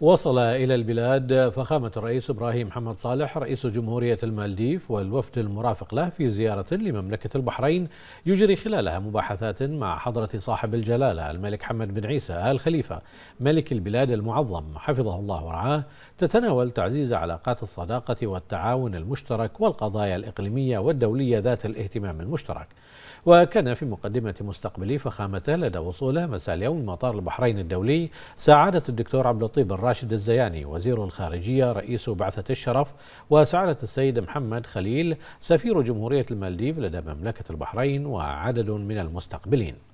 وصل إلى البلاد فخامة الرئيس إبراهيم محمد صالح رئيس جمهورية المالديف والوفد المرافق له في زيارة لمملكة البحرين يجري خلالها مباحثات مع حضرة صاحب الجلالة الملك حمد بن عيسى آل خليفة ملك البلاد المعظم حفظه الله ورعاه تتناول تعزيز علاقات الصداقة والتعاون المشترك والقضايا الإقليمية والدولية ذات الاهتمام المشترك وكان في مقدمة مستقبلي فخامته لدى وصوله مساء اليوم مطار البحرين الدولي سعادة الدكتور عبد الطيب الرائع راشد الزياني وزير الخارجية رئيس بعثة الشرف وسعادة السيد محمد خليل سفير جمهورية المالديف لدى مملكة البحرين وعدد من المستقبلين